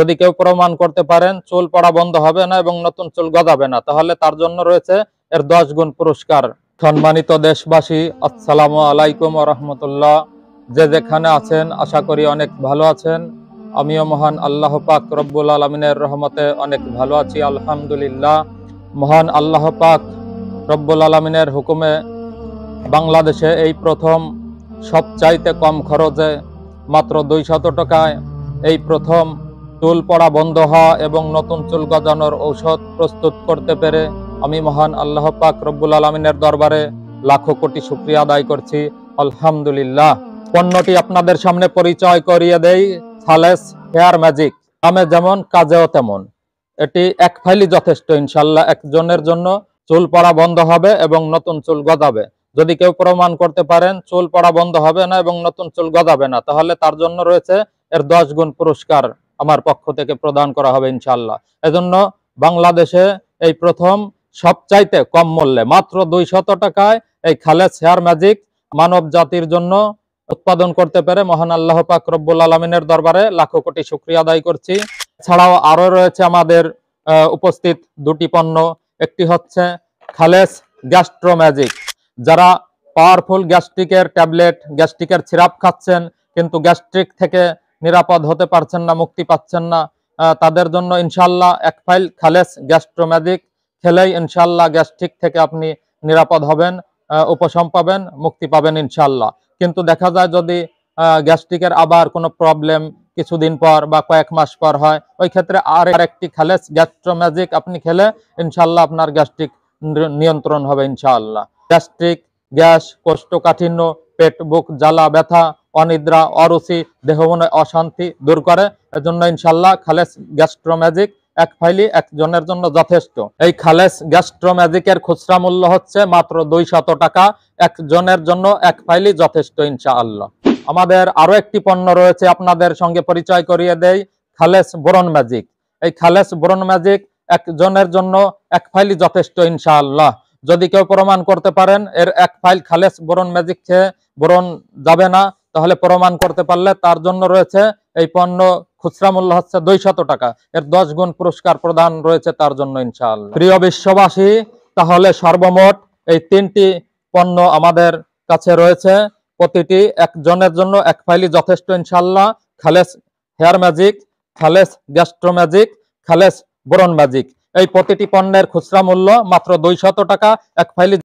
যদি কেউ প্রমাণ করতে পারেন চুল পড়া বন্ধ হবে না এবং নতুন চুল গদাবে না তাহলে তার জন্য রয়েছে এর দশ গুণ পুরস্কার সম্মানিত দেশবাসী আসসালামু আলাইকুম রহমতুল্লাহ যে যেখানে আছেন আশা করি অনেক ভালো আছেন আমিও মহান আল্লাহ পাক রব্বুল আলমিনের রহমতে অনেক ভালো আছি আলহামদুলিল্লাহ মহান আল্লাহ পাক রব্বুল আলমিনের হুকুমে বাংলাদেশে এই প্রথম সবচাইতে কম খরচে মাত্র দুইশত টাকায় এই প্রথম চুল পড়া বন্ধ হওয়া এবং নতুন চুল গজানোর ঔষধ প্রস্তুত করতে পেরে আমি মহান আল্লাহ পাক রব্বুল আলমিনের দরবারে লাখো কোটি সুক্রিয়া আদায় করছি আলহামদুলিল্লাহ পণ্যটি আপনাদের সামনে পরিচয় করিয়ে দেই সালেস হেয়ার ম্যাজিক নামে যেমন কাজেও তেমন এটি এক ফাইলি যথেষ্ট ইনশাল্লাহ একজনের জন্য চুল পড়া বন্ধ হবে এবং নতুন চুল গজাবে যদি কেউ প্রমাণ করতে পারেন চুল পড়া বন্ধ হবে না এবং নতুন চুল গজাবে না তাহলে তার জন্য রয়েছে এর দশ গুণ পুরস্কার আমার পক্ষ থেকে প্রদান করা হবে ইনশাল্লাহ এজন্য বাংলাদেশে এই প্রথম সবচাইতে কম মূল্যে মাত্র দুই শত টাকায় এই খালেদ হেয়ার ম্যাজিক মানব জাতির জন্য উৎপাদন করতে পেরে মহান আল্লাহ পাক রব্বুল আলমিনের দরবারে লাখো কোটি শুক্রিয়া আদায় করছি ছাড়াও আরও রয়েছে আমাদের উপস্থিত দুটি পণ্য একটি হচ্ছে খালেস গ্যাস্ট্রো ম্যাজিক যারা পাওয়ারফুল গ্যাস্ট্রিকের ট্যাবলেট গ্যাস্ট্রিকের সিরাপ খাচ্ছেন কিন্তু গ্যাস্ট্রিক থেকে নিরাপদ হতে পারছেন না মুক্তি পাচ্ছেন না তাদের জন্য ইনশাল্লাহ এক ফাইল খালেস গ্যাস্ট্রোম্যাজিক খেলেই ইনশাল্লাহ গ্যাস্ট্রিক থেকে আপনি নিরাপদ হবেন উপশম পাবেন মুক্তি পাবেন ইনশাল্লাহ কিন্তু দেখা যায় যদি গ্যাস্ট্রিকের আবার কোনো প্রবলেম কিছুদিন পর বা কয়েক মাস পর হয় ওই ক্ষেত্রে আর একটি খালেস গ্যাস্ট্রোম্যাজিক আপনি খেলে ইনশাল্লাহ আপনার গ্যাস্ট্রিক নিয়ন্ত্রণ হবে ইনশাল্লাহ গ্যাস্ট্রিক গ্যাস কোষ্ঠকাঠিন্য পেট বুক জ্বালা ব্যথা অনিদ্রা অরুচি দেহমনে অশান্তি দূর করে এজন্য ইনশাল্লাহ খালেস গ্যাস্ট্রোম্যাজিক এক ফাইলি একজনের জন্য যথেষ্ট এই খালেস গ্যাস্ট্রোম্যাজিকের খুচরা মূল্য হচ্ছে মাত্র দুই শত টাকা একজনের জন্য এক ফাইলি যথেষ্ট ইনশাআল্লাহ আমাদের আরো একটি পণ্য রয়েছে আপনাদের সঙ্গে পরিচয় করিয়ে দেই খালেস বোরন ম্যাজিক এই খালেস বোরন ম্যাজিক একজনের জন্য এক ফাইলি যথেষ্ট ইনশাআল্লাহ যদি কেউ প্রমাণ করতে পারেন এর এক ফাইল খালেস বোরন ম্যাজিক খেয়ে বোরন যাবে না তাহলে প্রমাণ করতে পারলে তার জন্য রয়েছে এই পণ্য খুচরা মূল্য হচ্ছে দুইশত টাকা এর দশ গুণ পুরস্কার প্রদান রয়েছে তার জন্য ইনশাল প্রিয় বিশ্ববাসী তাহলে সর্বমোট এই তিনটি পণ্য আমাদের কাছে রয়েছে প্রতিটি একজনের জন্য এক ফাইলি যথেষ্ট ইনশাল্লাহ Khales hair magic Khales gastro magic Khales boron magic এই প্রতিটি পণ্যের খুচরা মূল্য মাত্র দুইশত টাকা এক ফাইলি